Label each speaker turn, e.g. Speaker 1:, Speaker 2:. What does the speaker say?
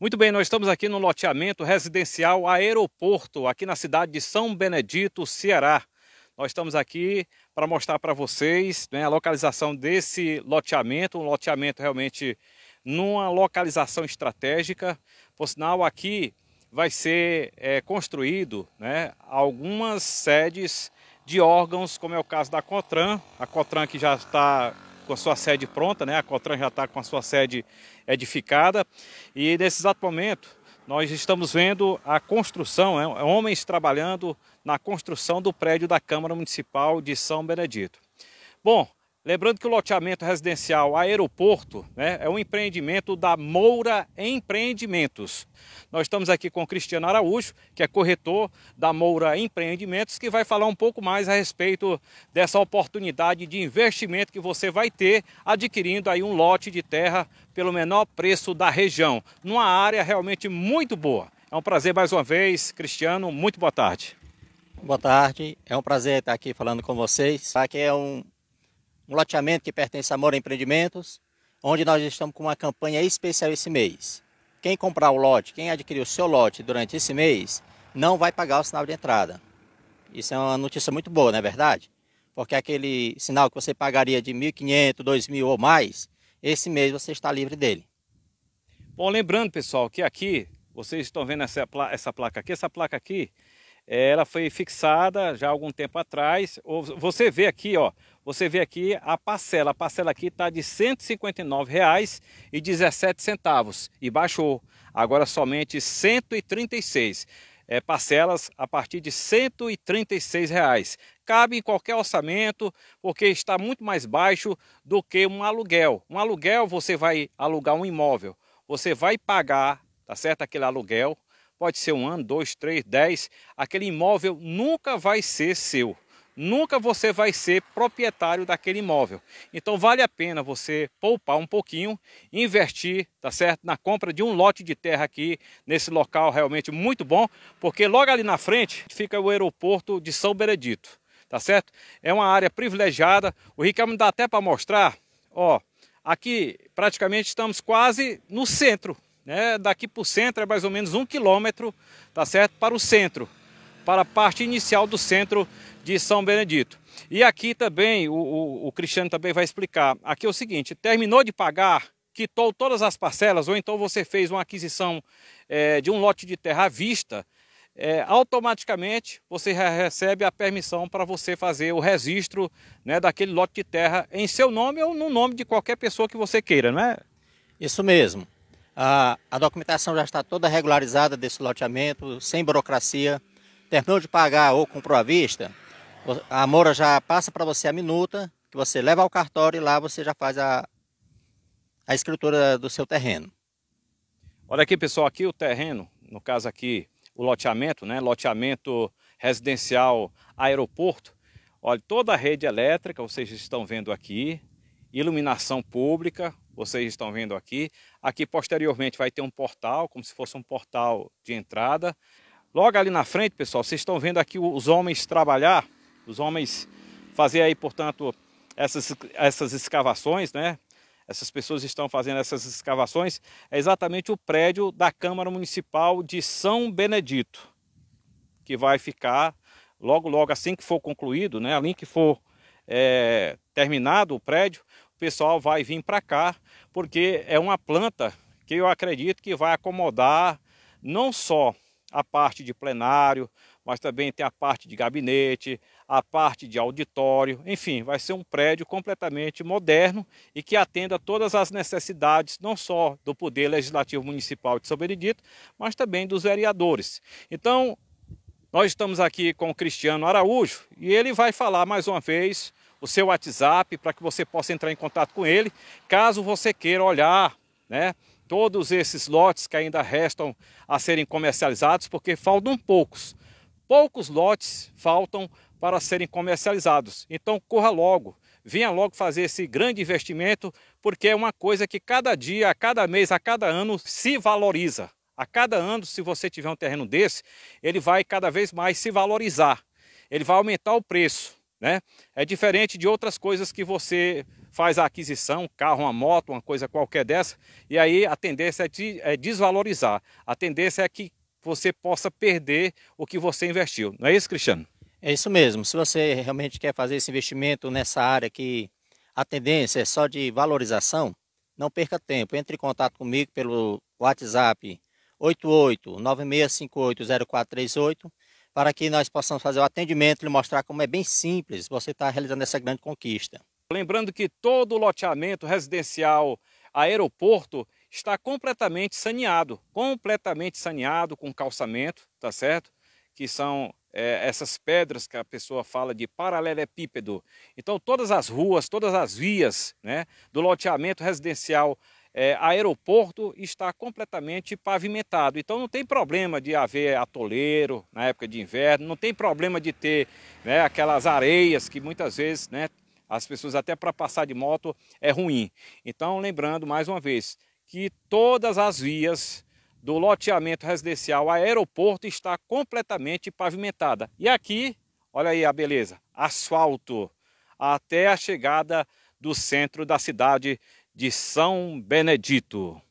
Speaker 1: Muito bem, nós estamos aqui no loteamento residencial Aeroporto, aqui na cidade de São Benedito, Ceará. Nós estamos aqui para mostrar para vocês né, a localização desse loteamento, um loteamento realmente numa localização estratégica. Por sinal, aqui vai ser é, construído né, algumas sedes de órgãos, como é o caso da COTRAN, a COTRAN que já está com a sua sede pronta, né? a Cotran já está com a sua sede edificada. E nesse exato momento, nós estamos vendo a construção, né? homens trabalhando na construção do prédio da Câmara Municipal de São Benedito. Bom, Lembrando que o loteamento residencial Aeroporto né, é um empreendimento da Moura Empreendimentos. Nós estamos aqui com Cristiano Araújo, que é corretor da Moura Empreendimentos, que vai falar um pouco mais a respeito dessa oportunidade de investimento que você vai ter adquirindo aí um lote de terra pelo menor preço da região, numa
Speaker 2: área realmente muito boa. É um prazer mais uma vez, Cristiano, muito boa tarde. Boa tarde, é um prazer estar aqui falando com vocês. Aqui é um um loteamento que pertence a Moro Empreendimentos, onde nós estamos com uma campanha especial esse mês. Quem comprar o lote, quem adquirir o seu lote durante esse mês, não vai pagar o sinal de entrada. Isso é uma notícia muito boa, não é verdade? Porque aquele sinal que você pagaria de 1.500, 2.000 ou mais, esse mês você está livre dele. Bom, lembrando
Speaker 1: pessoal que aqui, vocês estão vendo essa placa aqui, essa placa aqui ela foi fixada já há algum tempo atrás. Você vê aqui, ó, você vê aqui a parcela. A parcela aqui está de R$ 159,17 e baixou. Agora somente R$ 136. É, parcelas a partir de R$ 136. Reais. Cabe em qualquer orçamento, porque está muito mais baixo do que um aluguel. Um aluguel você vai alugar um imóvel, você vai pagar, tá certo? Aquele aluguel pode ser um ano, dois, três, dez, aquele imóvel nunca vai ser seu. Nunca você vai ser proprietário daquele imóvel. Então vale a pena você poupar um pouquinho, investir, tá certo? Na compra de um lote de terra aqui, nesse local realmente muito bom, porque logo ali na frente fica o aeroporto de São Benedito, tá certo? É uma área privilegiada. O Ricardo me dá até para mostrar, ó, aqui praticamente estamos quase no centro, né? Daqui para o centro é mais ou menos um quilômetro, tá certo? Para o centro, para a parte inicial do centro de São Benedito. E aqui também, o, o, o Cristiano também vai explicar. Aqui é o seguinte, terminou de pagar, quitou todas as parcelas, ou então você fez uma aquisição é, de um lote de terra à vista, é, automaticamente você recebe a permissão para você fazer o registro né, daquele lote de terra em seu nome
Speaker 2: ou no nome de qualquer pessoa que você queira, não é? Isso mesmo. A, a documentação já está toda regularizada desse loteamento, sem burocracia. Terminou de pagar ou comprou à vista, a Moura já passa para você a minuta, que você leva ao cartório e lá você já faz a, a escritura do seu terreno. Olha
Speaker 1: aqui, pessoal, aqui o terreno, no caso aqui, o loteamento, né? Loteamento residencial aeroporto. Olha, toda a rede elétrica, vocês estão vendo aqui, iluminação pública, vocês estão vendo aqui. Aqui posteriormente vai ter um portal, como se fosse um portal de entrada. Logo ali na frente, pessoal, vocês estão vendo aqui os homens trabalhar, os homens fazer aí, portanto, essas, essas escavações, né? Essas pessoas estão fazendo essas escavações. É exatamente o prédio da Câmara Municipal de São Benedito, que vai ficar logo, logo assim que for concluído, né? Ali assim que for é, terminado o prédio, o pessoal vai vir para cá, porque é uma planta que eu acredito que vai acomodar não só a parte de plenário, mas também tem a parte de gabinete, a parte de auditório, enfim, vai ser um prédio completamente moderno e que atenda todas as necessidades, não só do Poder Legislativo Municipal de São Benedito, mas também dos vereadores. Então, nós estamos aqui com o Cristiano Araújo e ele vai falar mais uma vez o seu WhatsApp para que você possa entrar em contato com ele, caso você queira olhar, né? Todos esses lotes que ainda restam a serem comercializados, porque faltam poucos. Poucos lotes faltam para serem comercializados. Então corra logo, venha logo fazer esse grande investimento, porque é uma coisa que cada dia, a cada mês, a cada ano se valoriza. A cada ano, se você tiver um terreno desse, ele vai cada vez mais se valorizar. Ele vai aumentar o preço né? É diferente de outras coisas que você faz a aquisição, um carro, uma moto, uma coisa qualquer dessa, e aí a tendência é, de, é desvalorizar.
Speaker 2: A tendência é que você possa perder o que você investiu. Não é isso, Cristiano? É isso mesmo. Se você realmente quer fazer esse investimento nessa área que a tendência é só de valorização, não perca tempo. Entre em contato comigo pelo WhatsApp 88 96580438 para que nós possamos fazer o atendimento e mostrar como é bem simples você estar tá realizando essa grande conquista.
Speaker 1: Lembrando que todo o loteamento residencial aeroporto está completamente saneado, completamente saneado com calçamento, tá certo? Que são é, essas pedras que a pessoa fala de paralelepípedo. Então todas as ruas, todas as vias né, do loteamento residencial é, aeroporto está completamente pavimentado. Então não tem problema de haver atoleiro na época de inverno, não tem problema de ter né, aquelas areias que muitas vezes né, as pessoas até para passar de moto é ruim. Então lembrando mais uma vez que todas as vias do loteamento residencial aeroporto está completamente pavimentada. E aqui, olha aí a beleza, asfalto até a chegada do centro da cidade de São Benedito.